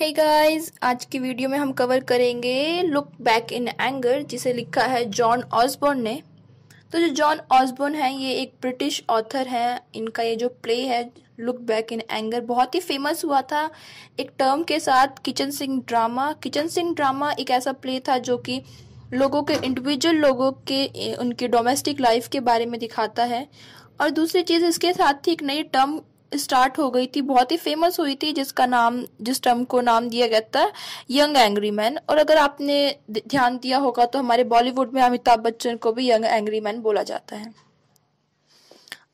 हे hey guys आज की video में हम कवर करेंगे लुक बैक इन एंगर जिसे लिखा है जॉन ऑसबोर्न ने तो जो जॉन ऑसबोर्न है ये एक ब्रिटिश ऑथर हैं इनका ये जो प्ले है लुक बैक इन एंगर बहुत ही फेमस हुआ था एक टर्म के साथ kitchen sink drama kitchen sink drama एक ऐसा प्ले था जो कि लोगों के इंडिविजुअल लोगों के उनके डोमेस्टिक लाइफ के बारे में दिखाता है और दूसरी चीज़ इसके साथ ही एक नई टर्म स्टार्ट हो गई थी बहुत ही फेमस हुई थी जिसका नाम जिस टर्म को नाम दिया गया था यंग एंग्री मैन और अगर आपने ध्यान दिया होगा तो हमारे बॉलीवुड में अमिताभ बच्चन को भी यंग एंग्री मैन बोला जाता है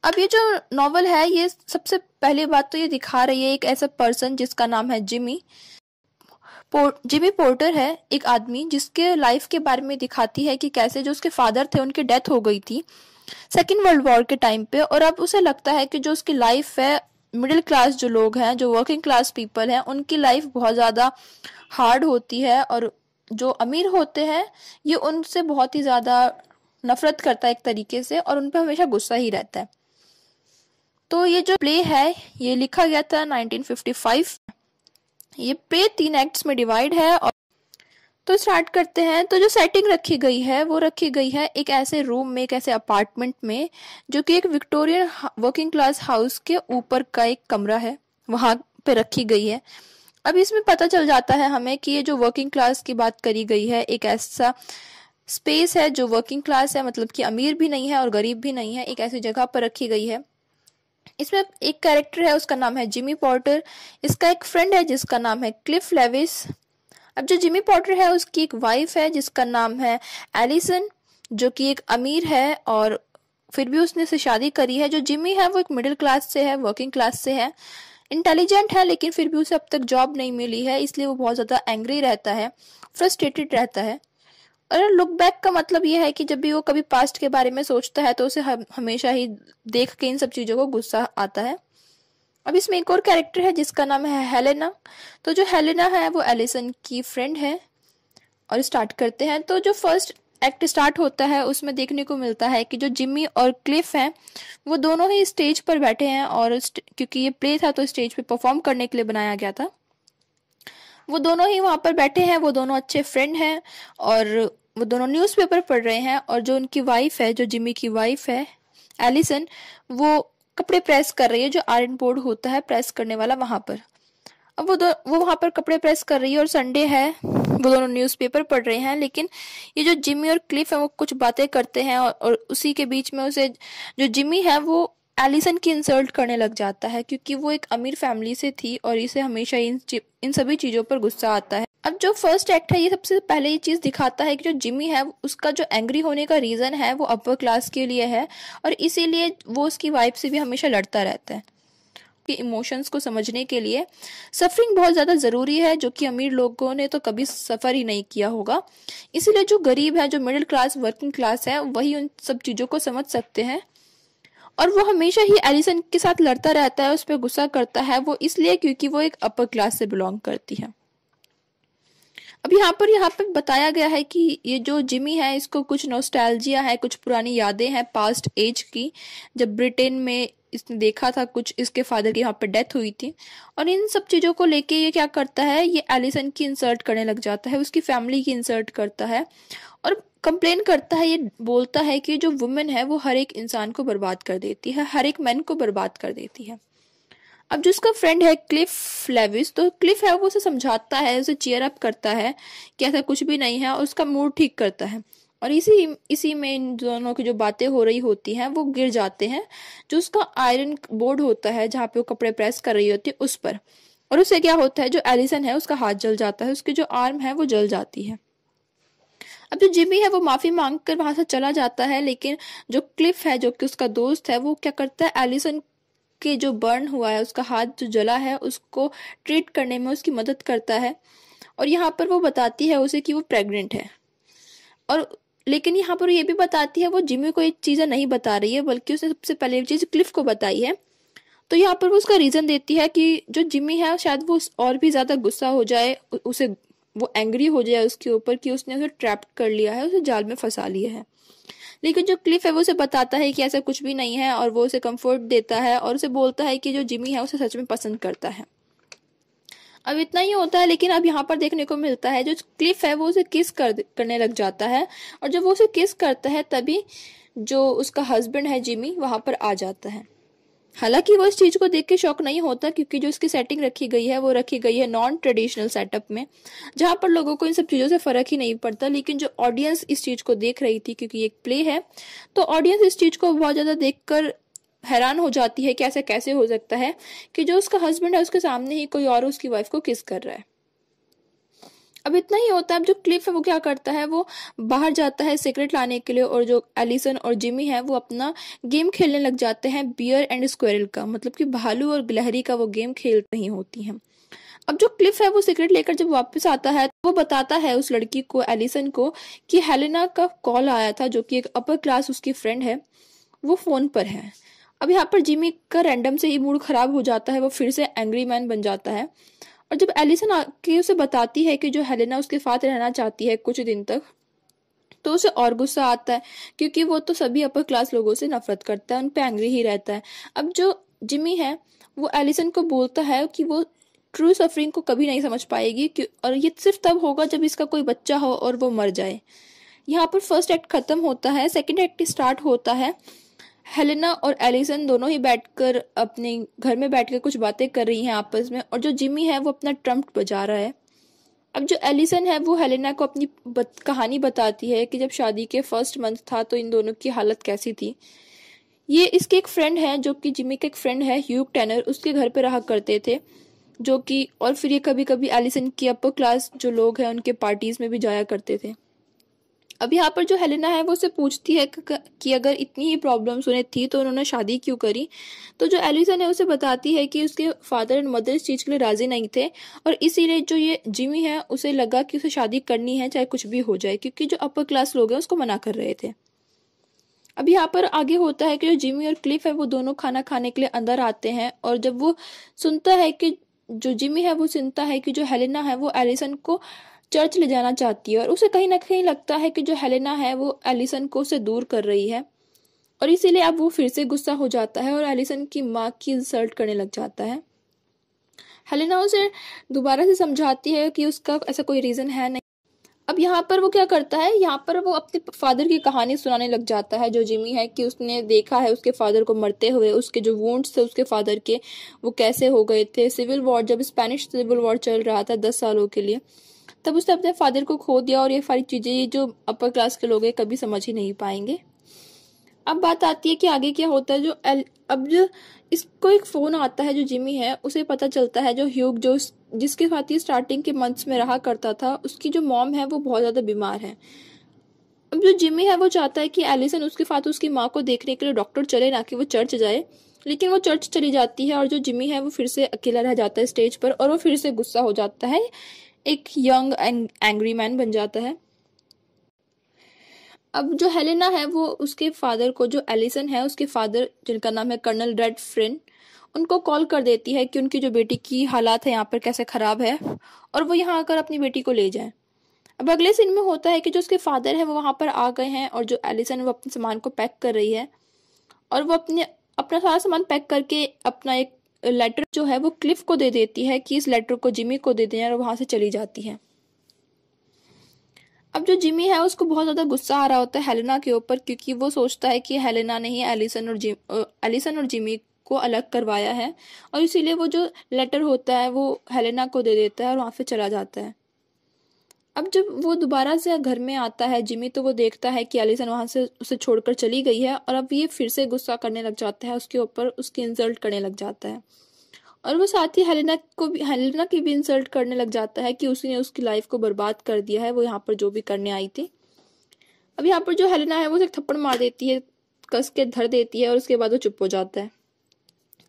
अब ये जो नॉवल है ये सबसे पहली बात तो ये दिखा रही है एक ऐसा पर्सन जिसका नाम है जिमी पोर, जिमी पोर्टर है एक आदमी जिसके लाइफ के बारे में दिखाती है कि कैसे जो उसके फादर थे उनकी डेथ हो गई थी सेकेंड वर्ल्ड वॉर के टाइम पे और अब उसे लगता है कि जो उसकी लाइफ है मिडिल क्लास जो लोग हैं जो वर्किंग क्लास पीपल हैं उनकी लाइफ बहुत ज़्यादा हार्ड होती है और जो अमीर होते हैं ये उनसे बहुत ही ज़्यादा नफरत करता है एक तरीके से और उन पर हमेशा गुस्सा ही रहता है तो ये जो प्ले है ये लिखा गया था 1955 ये प्ले तीन एक्ट्स में डिवाइड है और तो स्टार्ट करते हैं तो जो सेटिंग रखी गई है वो रखी गई है एक ऐसे रूम में एक ऐसे अपार्टमेंट में जो कि एक विक्टोरियन वर्किंग क्लास हाउस के ऊपर का एक कमरा है वहां पे रखी गई है अब इसमें पता चल जाता है हमें कि ये जो वर्किंग क्लास की बात करी गई है एक ऐसा स्पेस है जो वर्किंग क्लास है मतलब कि अमीर भी नहीं है और गरीब भी नहीं है एक ऐसी जगह पर रखी गई है इसमें एक कैरेक्टर है उसका नाम है जिमी पॉटर इसका एक फ्रेंड है जिसका नाम है क्लिफ लेविस अब जो जिमी पॉटर है उसकी एक वाइफ है जिसका नाम है एलिसन जो कि एक अमीर है और फिर भी उसने से शादी करी है जो जिमी है वो एक मिडिल क्लास से है वर्किंग क्लास से है इंटेलिजेंट है लेकिन फिर भी उसे अब तक जॉब नहीं मिली है इसलिए वो बहुत ज़्यादा एंग्री रहता है फ्रस्ट्रेटेड रहता है और लुक बैक का मतलब यह है कि जब भी वो कभी पास्ट के बारे में सोचता है तो उसे हमेशा ही देख के इन सब चीज़ों को गुस्सा आता है अब इसमें एक और कैरेक्टर है जिसका नाम है हेलेना तो जो हेलेना है वो एलिसन की फ्रेंड है और स्टार्ट करते हैं तो जो फर्स्ट एक्ट स्टार्ट होता है उसमें देखने को मिलता है कि जो जिमी और क्लिफ हैं वो दोनों ही स्टेज पर बैठे हैं और क्योंकि ये प्ले था तो स्टेज पे परफॉर्म करने के लिए बनाया गया था वो दोनों ही वहाँ पर बैठे हैं वो दोनों अच्छे फ्रेंड हैं और वो दोनों न्यूज़पेपर पढ़ रहे हैं और जो उनकी वाइफ है जो जिम्मी की वाइफ है एलिसन वो कपड़े प्रेस कर रही है जो आयरन बोर्ड होता है प्रेस करने वाला वहां पर अब वो दो वो वहां पर कपड़े प्रेस कर रही है और संडे है वो दोनों न्यूज़पेपर पढ़ रहे हैं लेकिन ये जो जिमी और क्लिफ है वो कुछ बातें करते हैं और, और उसी के बीच में उसे जो जिमी है वो एलिसन की इंसल्ट करने लग जाता है क्योंकि वो एक अमीर फैमिली से थी और इसे हमेशा इन इन सभी चीज़ों पर गुस्सा आता है अब जो फर्स्ट एक्ट है ये सबसे पहले ये चीज़ दिखाता है कि जो जिमी है उसका जो एंग्री होने का रीज़न है वो अपर क्लास के लिए है और इसीलिए वो उसकी वाइफ से भी हमेशा लड़ता रहता है कि इमोशंस को समझने के लिए सफरिंग बहुत ज़्यादा ज़रूरी है जो कि अमीर लोगों ने तो कभी सफ़र ही नहीं किया होगा इसीलिए जो गरीब है जो मिडिल क्लास वर्किंग क्लास है वही उन सब चीज़ों को समझ सकते हैं और वो हमेशा ही एलिसन के साथ लड़ता रहता है उस पर गुस्सा करता है वो इसलिए क्योंकि वो एक अपर क्लास से बिलोंग करती है अब यहाँ पर यहाँ पर बताया गया है कि ये जो जिमी है इसको कुछ नोस्टैल्जिया है कुछ पुरानी यादें हैं पास्ट एज की जब ब्रिटेन में इसने देखा था कुछ इसके फादर की यहाँ पर डेथ हुई थी और इन सब चीज़ों को लेके ये क्या करता है ये एलिसन की इंसर्ट करने लग जाता है उसकी फैमिली की इंसर्ट करता है और कंप्लेन करता है ये बोलता है कि जो वुमेन है वो हर एक इंसान को बर्बाद कर देती है हर एक मैन को बर्बाद कर देती है अब जो उसका फ्रेंड है क्लिफ लेविस तो क्लिफ है वो उसे समझाता है उसे चेयर अप करता है कि ऐसा कुछ भी नहीं है और उसका मूड ठीक करता है और इसी इसी में इन दोनों की जो बातें हो रही होती हैं वो गिर जाते हैं जो उसका आयरन बोर्ड होता है जहाँ पे वो कपड़े प्रेस कर रही होती है उस पर और उससे क्या होता है जो एलिसन है उसका हाथ जल जाता है उसकी जो आर्म है वो जल जाती है अब जो जिमी है वो माफी मांगकर कर वहां से चला जाता है लेकिन जो क्लिफ है जो कि उसका दोस्त है वो क्या करता है एलिसन के जो बर्न हुआ है उसका हाथ जो जला है उसको ट्रीट करने में उसकी मदद करता है और यहाँ पर वो बताती है उसे कि वो प्रेग्नेंट है और लेकिन यहाँ पर ये भी बताती है वो जिमी को ये चीज़ें नहीं बता रही है बल्कि उसने सबसे पहले चीज़ क्लिफ को बताई है तो यहाँ पर वो उसका रीज़न देती है कि जो जिमी है शायद वो और भी ज़्यादा गुस्सा हो जाए उसे वो एंग्री हो जाए उसके ऊपर कि उसने उसे ट्रैप कर लिया है उसे जाल में फंसा लिया है लेकिन जो क्लिफ है वो उसे बताता है कि ऐसा कुछ भी नहीं है और वो उसे कंफर्ट देता है और उसे बोलता है कि जो जिमी है उसे सच में पसंद करता है अब इतना ही होता है लेकिन अब यहाँ पर देखने को मिलता है जो क्लिफ है वो उसे किस कर करने लग जाता है और जब वो उसे किस करता है तभी जो उसका हस्बैंड है जिमी वहां पर आ जाता है हालांकि वो इस चीज को देख के शौक नहीं होता क्योंकि जो इसकी सेटिंग रखी गई है वो रखी गई है नॉन ट्रेडिशनल सेटअप में जहां पर लोगों को इन सब चीजों से फर्क ही नहीं पड़ता लेकिन जो ऑडियंस इस चीज को देख रही थी क्योंकि एक प्ले है तो ऑडियंस इस चीज को बहुत ज्यादा देखकर हैरान हो जाती है कि ऐसा कैसे हो सकता है कि जो उसका हस्बैंड है उसके सामने ही कोई और उसकी वाइफ को किस कर रहा है अब इतना ही होता है अब जो क्लिफ है वो क्या करता है वो बाहर जाता है सिगरेट लाने के लिए और जो एलिसन और जिमी है वो अपना गेम खेलने लग जाते हैं बियर एंड स्क्वेरल का मतलब कि भालू और गिलहरी का वो गेम खेल नहीं होती हैं अब जो क्लिफ है वो सिगरेट लेकर जब वापस आता है तो वो बताता है उस लड़की को एलिसन को कि हेलेना का कॉल आया था जो कि एक अपर क्लास उसकी फ्रेंड है वो फ़ोन पर है अब यहाँ पर जिमी का रैंडम से ही मूड खराब हो जाता है वो फिर से एंग्री मैन बन जाता है और जब एलिसन आके उसे बताती है कि जो हेलेना उसके साथ रहना चाहती है कुछ दिन तक तो उसे और गुस्सा आता है क्योंकि वो तो सभी अपर क्लास लोगों से नफरत करता है उन पर एंग्री ही रहता है अब जो जिमी है वो एलिसन को बोलता है कि वो ट्रू सफरिंग को कभी नहीं समझ पाएगी और ये सिर्फ तब होगा जब इसका कोई बच्चा हो और वो मर जाए यहाँ पर फर्स्ट एक्ट खत्म होता है सेकेंड एक्ट स्टार्ट होता है हेलेना और एलिसन दोनों ही बैठकर अपने घर में बैठकर कुछ बातें कर रही हैं आपस में और जो जिमी है वो अपना ट्रम्प बजा रहा है अब जो एलिसन है वो हेलेना को अपनी बत, कहानी बताती है कि जब शादी के फर्स्ट मंथ था तो इन दोनों की हालत कैसी थी ये इसके एक फ्रेंड है जो कि जिमी का एक फ्रेंड है ह्यूक टेनर उसके घर पर रहा करते थे जो कि और फिर ये कभी कभी एलिसन की अपर क्लास जो लोग हैं उनके पार्टीज में भी जाया करते थे अब यहाँ पर जो हेलेना है वो उसे पूछती है कि अगर इतनी ही प्रॉब्लम्स उन्हें थी तो उन्होंने शादी क्यों करी तो जो एलिसन है उसे बताती है कि उसके फादर एंड मदर इस चीज़ के लिए राज़ी नहीं थे और इसीलिए जो ये जिमी है उसे लगा कि उसे शादी करनी है चाहे कुछ भी हो जाए क्योंकि जो अपर क्लास लोग हैं उसको मना कर रहे थे अब यहाँ पर आगे होता है कि जो जिमी और क्लिफ है वो दोनों खाना खाने के लिए अंदर आते हैं और जब वो सुनता है कि जो जिमी है वो सुनता है कि जो हेलेना है वो एलिसन को चर्च ले जाना चाहती है और उसे कहीं ना कहीं लगता है कि जो हेलेना है वो एलिसन को उसे दूर कर रही है और इसीलिए अब वो फिर से गुस्सा हो जाता है और एलिसन की माँ की इंसल्ट करने लग जाता है हेलेना उसे दोबारा से समझाती है कि उसका ऐसा कोई रीज़न है नहीं अब यहाँ पर वो क्या करता है यहाँ पर वो अपने फादर की कहानी सुनाने लग जाता है जो जिमी है कि उसने देखा है उसके फादर को मरते हुए उसके जो वूंड्स थे उसके फादर के वो कैसे हो गए थे सिविल वॉर जब स्पेनिश सिविल वॉर चल रहा था दस सालों के लिए तब उसने अपने फादर को खो दिया और ये सारी चीज़ें ये जो अपर क्लास के लोग हैं कभी समझ ही नहीं पाएंगे अब बात आती है कि आगे क्या होता है जो एल अब जो इसको एक फ़ोन आता है जो जिमी है उसे पता चलता है जो ह्यूग जो जिसके साथ ये स्टार्टिंग के मंथ्स में रहा करता था उसकी जो मॉम है वो बहुत ज़्यादा बीमार है अब जो जिमी है वो चाहता है कि एलिसन उसके साथ उसकी माँ को देखने के लिए डॉक्टर चले ना कि वो चर्च जाए लेकिन वो चर्च चली जाती है और जो जिमी है वो फिर से अकेला रह जाता है स्टेज पर और वो फिर से गुस्सा हो जाता है एक यंग एंग्री मैन बन जाता है अब जो हेलेना है वो उसके फादर को जो एलिसन है उसके फादर जिनका नाम है कर्नल रेड फ्रिन उनको कॉल कर देती है कि उनकी जो बेटी की हालात है यहाँ पर कैसे ख़राब है और वो यहाँ आकर अपनी बेटी को ले जाए अब अगले सीन में होता है कि जो उसके फादर है वो वहां पर आ गए हैं और जो एलिसन वो अपने सामान को पैक कर रही है और वो अपने अपना सारा सामान पैक करके अपना एक लेटर जो है वो क्लिफ को दे देती है कि इस लेटर को जिमी को दे दें और वहां से चली जाती है अब जो जिमी है उसको बहुत ज़्यादा गुस्सा आ रहा होता है हेलेना के ऊपर क्योंकि वो सोचता है कि हेलेना ने ही एलिसन और जिम एलिसन और जिमी को अलग करवाया है और इसीलिए वो जो लेटर होता है वो हेलेना को दे देता है और वहां से चला जाता है अब जब वो दोबारा से घर में आता है जिमी तो वो देखता है कि एलिसन वहां से उसे छोड़कर चली गई है और अब ये फिर से गुस्सा करने लग जाता है उसके ऊपर उसकी इंसल्ट करने लग जाता है और वो साथ ही हेलिना को भी हेलिना की भी इंसल्ट करने लग जाता है कि उसने उसकी लाइफ को बर्बाद कर दिया है वो यहाँ पर जो भी करने आई थी अब यहाँ पर जो हेलिना है वो उसे थप्पड़ मार देती है कस के धर देती है और उसके बाद वो चुप हो जाता है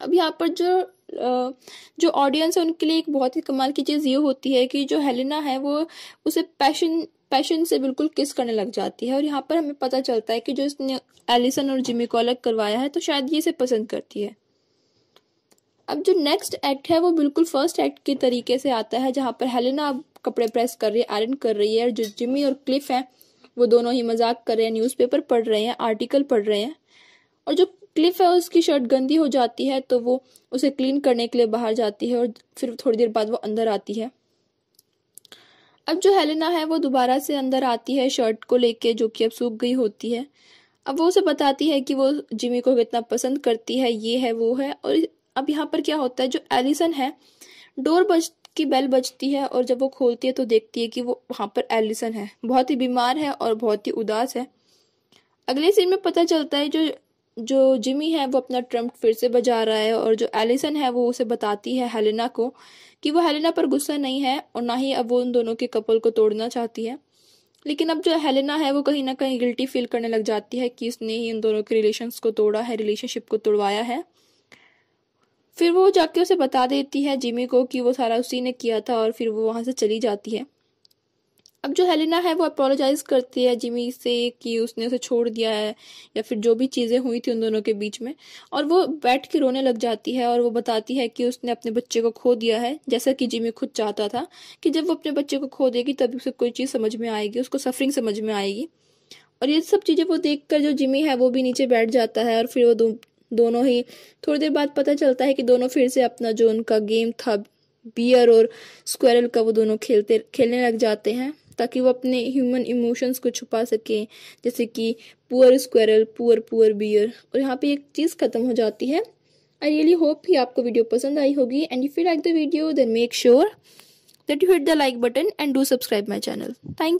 अब यहाँ पर जो जो ऑडियंस है उनके लिए एक बहुत ही कमाल की चीज़ ये होती है कि जो हेलिना है वो उसे पैशन पैशन से बिल्कुल किस करने लग जाती है और यहाँ पर हमें पता चलता है कि जो इसने एलिसन और जिमी को अलग करवाया है तो शायद ये इसे पसंद करती है अब जो नेक्स्ट एक्ट है वो बिल्कुल फर्स्ट एक्ट के तरीके से आता है जहाँ पर हेलिना अब कपड़े प्रेस कर रही है आयरन कर रही है और जो जिमी और क्लिफ हैं वो दोनों ही मजाक कर रहे हैं न्यूज़पेपर पढ़ रहे हैं आर्टिकल पढ़ रहे हैं और जो क्लिफ है उसकी शर्ट गंदी हो जाती है तो वो उसे क्लीन करने के लिए बाहर जाती है और फिर थोड़ी देर बाद वो अंदर आती है अब जो हेलेना है वो दोबारा से अंदर आती है शर्ट को लेके जो कि अब सूख गई होती है अब वो उसे बताती है कि वो जिमी को कितना पसंद करती है ये है वो है और अब यहाँ पर क्या होता है जो एलिसन है डोर बज की बेल बजती है और जब वो खोलती है तो देखती है कि वो वहाँ पर एलिसन है बहुत ही बीमार है और बहुत ही उदास है अगले सीन में पता चलता है जो जो जिमी है वो अपना ट्रम्प फिर से बजा रहा है और जो एलिसन है वो उसे बताती है हेलेना को कि वो हेलेना पर गुस्सा नहीं है और ना ही अब वो उन दोनों के कपल को तोड़ना चाहती है लेकिन अब जो हेलेना है वो कहीं ना कहीं गिल्टी फील करने लग जाती है कि उसने ही इन दोनों के रिलेशंस को तोड़ा है रिलेशनशिप को तोड़वाया है फिर वो जाके उसे बता देती है जिमी को कि वो सारा उसी ने किया था और फिर वो वहाँ से चली जाती है अब जो हेलेना है वो अपोलोजाइज करती है जिमी से कि उसने उसे छोड़ दिया है या फिर जो भी चीज़ें हुई थी उन दोनों के बीच में और वो बैठ के रोने लग जाती है और वो बताती है कि उसने अपने बच्चे को खो दिया है जैसा कि जिमी खुद चाहता था कि जब वो अपने बच्चे को खो देगी तभी उसे कोई चीज़ समझ में आएगी उसको सफरिंग समझ में आएगी और ये सब चीज़ें वो देख कर जो जिमी है वो भी नीचे बैठ जाता है और फिर वो दो, दोनों ही थोड़ी देर बाद पता चलता है कि दोनों फिर से अपना जो उनका गेम था बियर और स्क्वेरल का वो दोनों खेलते खेलने लग जाते हैं ताकि वो अपने ह्यूमन इमोशंस को छुपा सकें जैसे कि poor squirrel poor poor bear और यहाँ पे एक चीज़ ख़त्म हो जाती है आई रियली होप कि आपको वीडियो पसंद आई होगी and if you like the video then make sure that you hit the like button and do subscribe my channel thank you